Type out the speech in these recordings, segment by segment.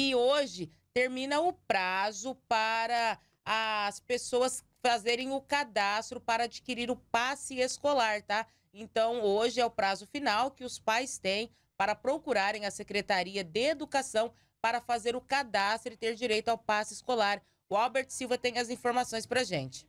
E hoje termina o prazo para as pessoas fazerem o cadastro para adquirir o passe escolar, tá? Então, hoje é o prazo final que os pais têm para procurarem a Secretaria de Educação para fazer o cadastro e ter direito ao passe escolar. O Albert Silva tem as informações para gente.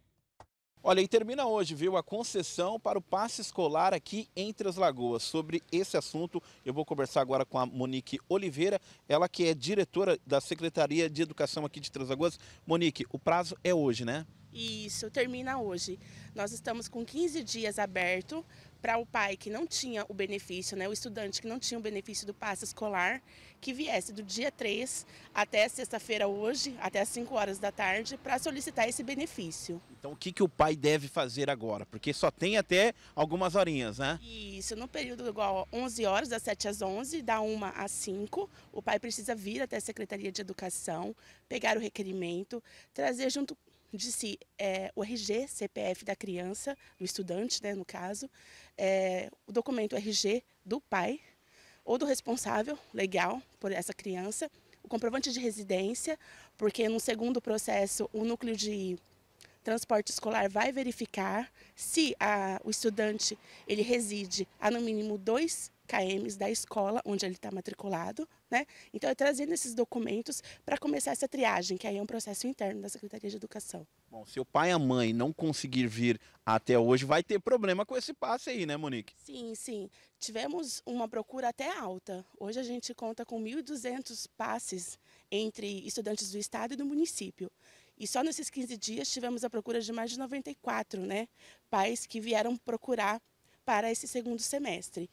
Olha, e termina hoje, viu, a concessão para o passe escolar aqui em Três Lagoas. Sobre esse assunto, eu vou conversar agora com a Monique Oliveira, ela que é diretora da Secretaria de Educação aqui de Três Lagoas. Monique, o prazo é hoje, né? Isso, termina hoje. Nós estamos com 15 dias aberto para o pai que não tinha o benefício, né, o estudante que não tinha o benefício do passe escolar, que viesse do dia 3 até sexta-feira hoje, até as 5 horas da tarde, para solicitar esse benefício. Então o que, que o pai deve fazer agora? Porque só tem até algumas horinhas, né? Isso, no período igual 11 horas, das 7 às 11, da 1 às 5, o pai precisa vir até a Secretaria de Educação, pegar o requerimento, trazer junto de se é, o RG, CPF da criança, do estudante, né, no caso, é, o documento RG do pai ou do responsável legal por essa criança, o comprovante de residência, porque no segundo processo o núcleo de transporte escolar vai verificar se a, o estudante ele reside há no mínimo dois KMs da escola onde ele está matriculado, né? Então, é trazendo esses documentos para começar essa triagem, que aí é um processo interno da Secretaria de Educação. Bom, se o pai e a mãe não conseguir vir até hoje, vai ter problema com esse passe aí, né, Monique? Sim, sim. Tivemos uma procura até alta. Hoje a gente conta com 1.200 passes entre estudantes do estado e do município. E só nesses 15 dias tivemos a procura de mais de 94, né, pais que vieram procurar para esse segundo semestre.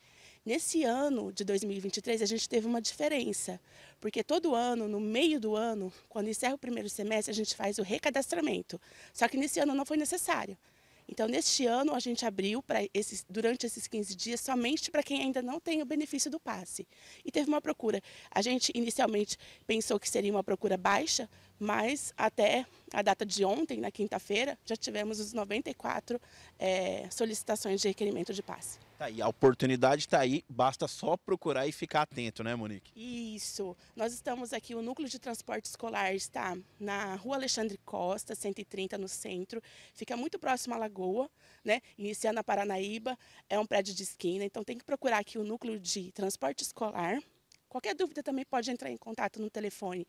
Nesse ano de 2023, a gente teve uma diferença, porque todo ano, no meio do ano, quando encerra o primeiro semestre, a gente faz o recadastramento. Só que nesse ano não foi necessário. Então, neste ano, a gente abriu para esses, durante esses 15 dias somente para quem ainda não tem o benefício do passe. E teve uma procura. A gente inicialmente pensou que seria uma procura baixa, mas até a data de ontem, na quinta-feira, já tivemos os 94 é, solicitações de requerimento de passe. Tá aí, a oportunidade está aí, basta só procurar e ficar atento, né, Monique? Isso. Nós estamos aqui, o núcleo de transporte escolar está na Rua Alexandre Costa, 130, no centro. Fica muito próximo à Lagoa, né? Iniciando a Paranaíba, é um prédio de esquina, então tem que procurar aqui o núcleo de transporte escolar. Qualquer dúvida também pode entrar em contato no telefone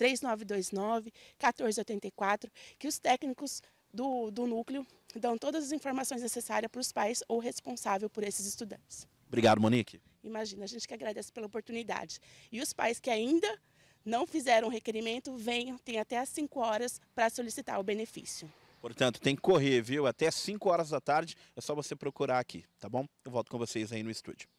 3929 1484, que os técnicos do, do núcleo dão todas as informações necessárias para os pais ou responsável por esses estudantes. Obrigado, Monique. Imagina, a gente que agradece pela oportunidade. E os pais que ainda não fizeram o requerimento, venham, tem até as 5 horas para solicitar o benefício. Portanto, tem que correr, viu? Até 5 horas da tarde é só você procurar aqui, tá bom? Eu volto com vocês aí no estúdio.